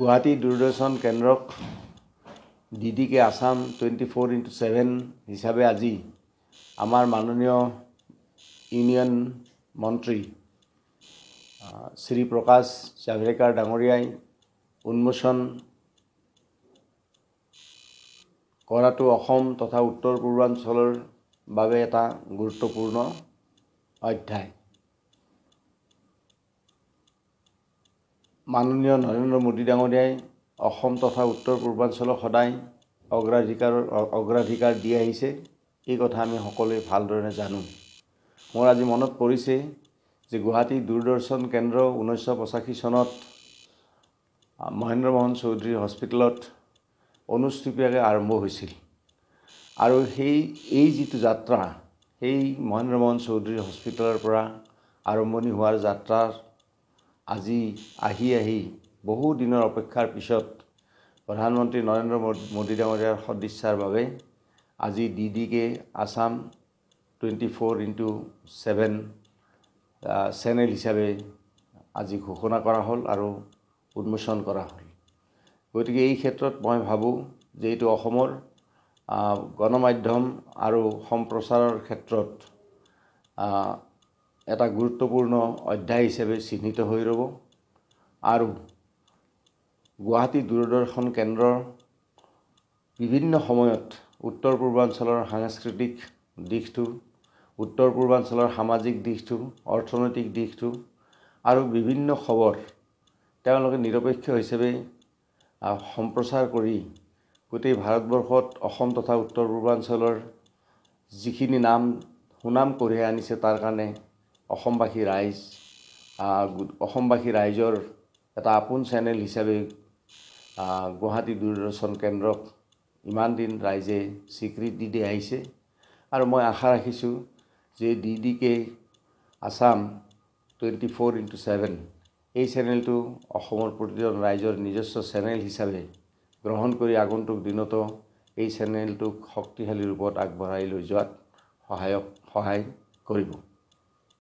গুৱাহাটী দূৰদৰ্শন কেন্দ্ৰক D D K Assam twenty four into seven হিচাপে আজি আমাৰ মাননীয় ইউনিয়ন মন্ত্ৰী শ্ৰী প্ৰকাশ জাভ্ৰেকাৰ ডাঙৰীয়াই উন্মোচন কৰাটো অসম তথা উত্তৰ পূৰ্বাঞ্চলৰ বাবে এটা গুৰুত্বপূৰ্ণ অধ্যায় মাননীয় নৰেন্দ্ৰ মোদী ডাঙৰীয়াই অসম তথা উত্তৰ পূৰ্বাঞ্চলক সদায় অগ্ৰাধিকাৰৰ অগ্ৰাধিকাৰ দি আহিছে এই কথা আমি সকলোৱে ভালদৰে জানো মোৰ আজি মনত পৰিছে যে গুৱাহাটী দূৰদৰ্শন কেন্দ্ৰ ঊনৈছশ পঁচাশী চনত মহেন্দ্ৰ মোহন চৌধুৰীৰ হস্পিটেলত অনুষ্টুপীয়াকৈ আৰম্ভ হৈছিল আৰু সেই এই যিটো যাত্ৰা সেই মহেন্দ্ৰ মোহন চৌধুৰী হস্পিটেলৰ পৰা আৰম্ভণি হোৱাৰ যাত্ৰাৰ আজি আহি আহি বহুদিনৰ অপেক্ষাৰ পিছত প্ৰধানমন্ত্ৰী নৰেন্দ্ৰ মোদী মোদী ডাঙৰীয়াৰ সদিচ্ছাৰ বাবে আজি D D K Assam twenty four into seven channel হিচাপে আজি ঘোষণা কৰা হ'ল আৰু উন্মোচন কৰা হ'ল গতিকে এই ক্ষেত্ৰত মই ভাবোঁ যে এইটো অসমৰ গণমাধ্যম আৰু সম্প্ৰচাৰৰ ক্ষেত্ৰত এটা গুৰুত্বপূৰ্ণ অধ্যায় হিচাপে চিহ্নিত হৈ ৰ'ব আৰু গুৱাহাটী দূৰদৰ্শন কেন্দ্ৰৰ বিভিন্ন সময়ত উত্তৰ পূৰ্বাঞ্চলৰ সাংস্কৃতিক দিশটো উত্তৰ পূৰ্বাঞ্চলৰ সামাজিক দিশটো অৰ্থনৈতিক দিশটো আৰু বিভিন্ন খবৰ তেওঁলোকে নিৰপেক্ষ হিচাপে সম্প্ৰচাৰ কৰি গোটেই ভাৰতবৰ্ষত অসম তথা উত্তৰ পূৰ্বাঞ্চলৰ যিখিনি নাম সুনাম কঢ়িয়াই আনিছে তাৰ কাৰণে অসমবাসী ৰাইজ অসমবাসী ৰাইজৰ এটা আপোন চেনেল হিচাপে গুৱাহাটী দূৰদৰ্শন কেন্দ্ৰক ইমান দিন ৰাইজে স্বীকৃতি দি আহিছে আৰু মই আশা ৰাখিছোঁ যে D D K Assam twenty four into seven এই চেনেলটো অসমৰ প্ৰতিজন ৰাইজৰ নিজস্ব চেনেল হিচাপে গ্ৰহণ কৰি আগন্তুক দিনতো এই চেনেলটোক শক্তিশালী ৰূপত আগবঢ়াই লৈ যোৱাত সহায়ক সহায় কৰিব